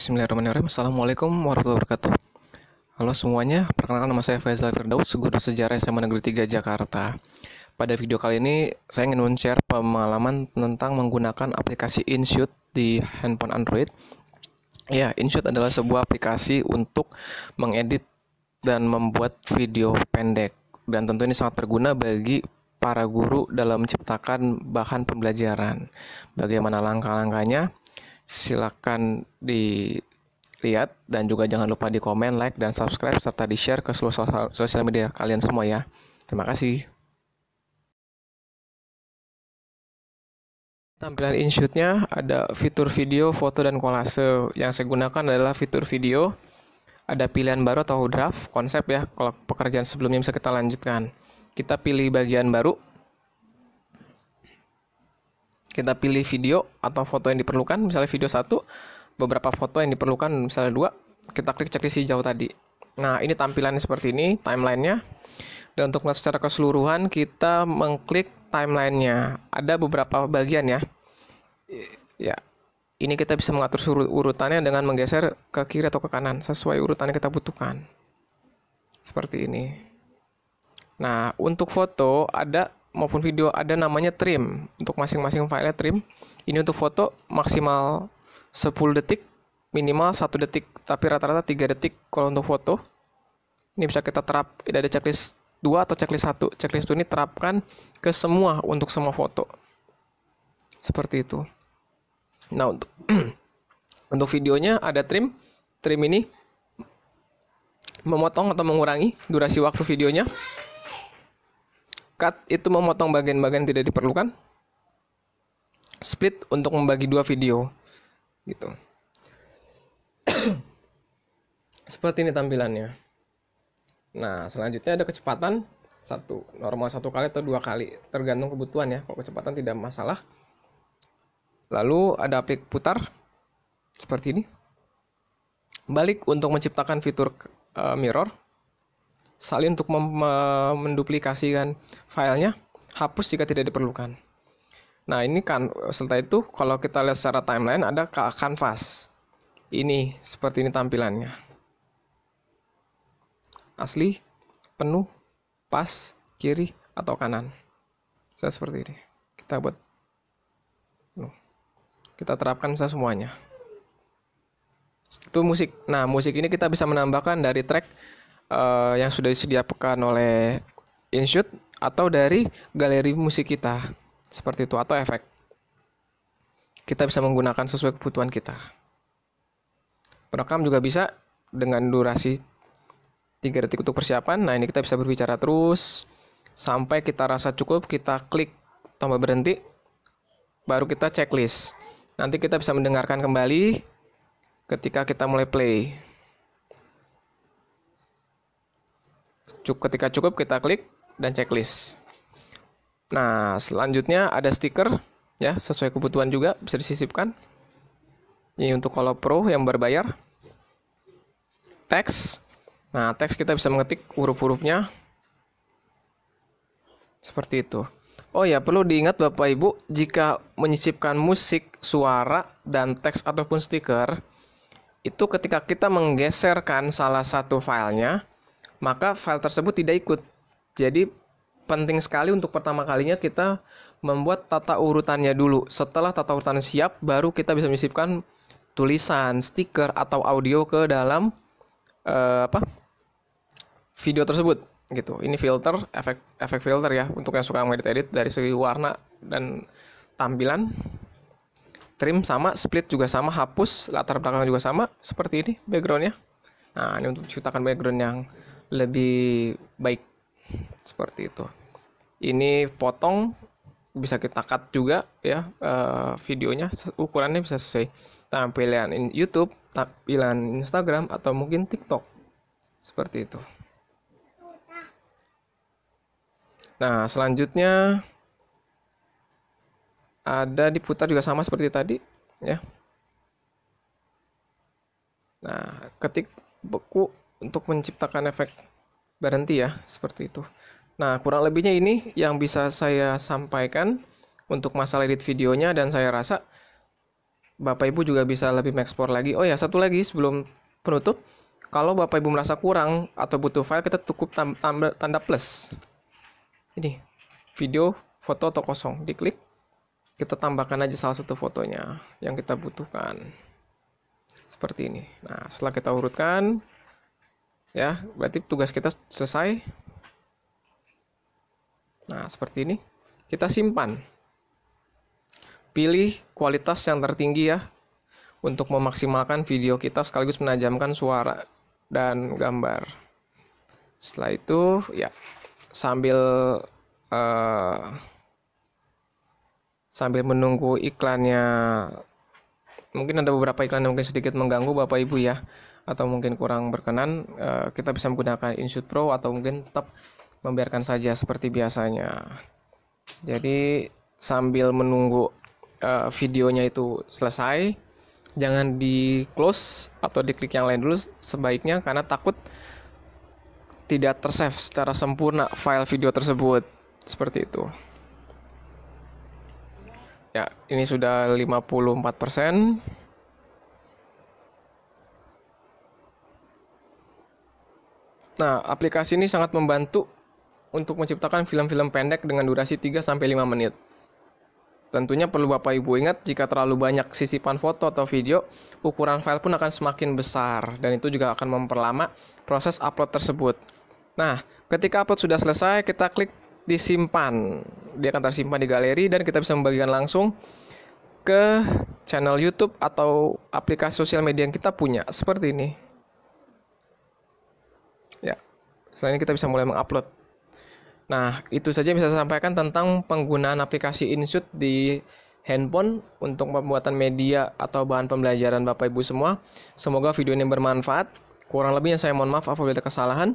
Bismillahirrahmanirrahim. Assalamualaikum warahmatullahi wabarakatuh. Halo semuanya, perkenalkan nama saya Faisal Firdaus, guru sejarah SMA Negeri 3 Jakarta. Pada video kali ini, saya ingin men-share pengalaman tentang menggunakan aplikasi InShot di handphone Android. Ya, InShot adalah sebuah aplikasi untuk mengedit dan membuat video pendek. Dan tentu ini sangat berguna bagi para guru dalam menciptakan bahan pembelajaran. Bagaimana langkah-langkahnya? silakan dilihat dan juga jangan lupa di komen, like, dan subscribe serta di-share ke seluruh sosial, media kalian semua ya. Terima kasih. Tampilan InShoot-nya ada fitur video, foto, dan kolase. Yang saya gunakan adalah fitur video. Ada pilihan baru atau draft, konsep ya. Kalau pekerjaan sebelumnya bisa kita lanjutkan. Kita pilih bagian baru, kita pilih video atau foto yang diperlukan misalnya video satu beberapa foto yang diperlukan misalnya dua kita klik checklist hijau tadi nah ini tampilannya seperti ini timelinenya dan untuk melihat secara keseluruhan kita mengklik timelinenya ada beberapa bagian ya ya ini kita bisa mengatur urutannya dengan menggeser ke kiri atau ke kanan sesuai urutan yang kita butuhkan seperti ini nah untuk foto ada maupun video ada namanya trim untuk masing-masing file trim ini untuk foto maksimal 10 detik minimal 1 detik tapi rata-rata 3 detik kalau untuk foto ini bisa kita terap tidak ada checklist 2 atau checklist 1 checklist 2 ini terapkan ke semua untuk semua foto seperti itu nah untuk untuk videonya ada trim trim ini memotong atau mengurangi durasi waktu videonya Cut itu memotong bagian-bagian tidak diperlukan. Split untuk membagi dua video. Gitu. Seperti ini tampilannya. Nah, selanjutnya ada kecepatan satu normal satu kali atau dua kali tergantung kebutuhan ya kalau kecepatan tidak masalah lalu ada aplik putar seperti ini balik untuk menciptakan fitur uh, mirror salin untuk menduplikasikan filenya, hapus jika tidak diperlukan. Nah, ini kan setelah itu kalau kita lihat secara timeline ada kanvas. Ini seperti ini tampilannya. Asli, penuh, pas, kiri atau kanan. Saya seperti ini. Kita buat kita terapkan bisa semuanya. Itu musik. Nah, musik ini kita bisa menambahkan dari track uh, yang sudah disediakan oleh InShoot atau dari galeri musik kita seperti itu atau efek kita bisa menggunakan sesuai kebutuhan kita perekam juga bisa dengan durasi 3 detik untuk persiapan nah ini kita bisa berbicara terus sampai kita rasa cukup kita klik tombol berhenti baru kita checklist nanti kita bisa mendengarkan kembali ketika kita mulai play Cukup ketika cukup kita klik dan checklist. Nah, selanjutnya ada stiker ya, sesuai kebutuhan juga bisa disisipkan. Ini untuk kalau pro yang berbayar. Teks. Nah, teks kita bisa mengetik huruf-hurufnya. Seperti itu. Oh ya, perlu diingat Bapak Ibu, jika menyisipkan musik, suara, dan teks ataupun stiker, itu ketika kita menggeserkan salah satu filenya, maka file tersebut tidak ikut. Jadi penting sekali untuk pertama kalinya kita membuat tata urutannya dulu. Setelah tata urutan siap, baru kita bisa menyisipkan tulisan, stiker atau audio ke dalam uh, apa video tersebut gitu. Ini filter, efek efek filter ya untuk yang suka ngedit-edit dari segi warna dan tampilan. Trim sama, split juga sama, hapus, latar belakang juga sama, seperti ini backgroundnya. Nah, ini untuk ciptakan background yang lebih baik seperti itu ini potong bisa kita cut juga ya uh, videonya ukurannya bisa sesuai tampilan in YouTube tampilan Instagram atau mungkin TikTok seperti itu nah selanjutnya ada diputar juga sama seperti tadi ya nah ketik beku untuk menciptakan efek berhenti ya, seperti itu. Nah, kurang lebihnya ini yang bisa saya sampaikan untuk masalah edit videonya dan saya rasa Bapak Ibu juga bisa lebih mengekspor lagi. Oh ya, satu lagi sebelum penutup, kalau Bapak Ibu merasa kurang atau butuh file, kita cukup tanda plus. Ini, video, foto atau kosong. Diklik, kita tambahkan aja salah satu fotonya yang kita butuhkan. Seperti ini. Nah, setelah kita urutkan, ya berarti tugas kita selesai nah seperti ini kita simpan pilih kualitas yang tertinggi ya untuk memaksimalkan video kita sekaligus menajamkan suara dan gambar setelah itu ya sambil uh, sambil menunggu iklannya mungkin ada beberapa iklan yang mungkin sedikit mengganggu Bapak Ibu ya atau mungkin kurang berkenan uh, kita bisa menggunakan insert Pro atau mungkin tetap membiarkan saja seperti biasanya jadi sambil menunggu uh, videonya itu selesai jangan di close atau diklik yang lain dulu sebaiknya karena takut tidak tersave secara sempurna file video tersebut seperti itu Ya, ini sudah 54 persen. Nah, aplikasi ini sangat membantu untuk menciptakan film-film pendek dengan durasi 3 sampai 5 menit. Tentunya perlu Bapak Ibu ingat jika terlalu banyak sisipan foto atau video, ukuran file pun akan semakin besar dan itu juga akan memperlama proses upload tersebut. Nah, ketika upload sudah selesai, kita klik disimpan. Dia akan tersimpan di galeri dan kita bisa membagikan langsung ke channel YouTube atau aplikasi sosial media yang kita punya seperti ini. Ya. Selain ini kita bisa mulai mengupload. Nah, itu saja yang bisa saya sampaikan tentang penggunaan aplikasi InShot di handphone untuk pembuatan media atau bahan pembelajaran Bapak Ibu semua. Semoga video ini bermanfaat. Kurang lebihnya saya mohon maaf apabila ada kesalahan.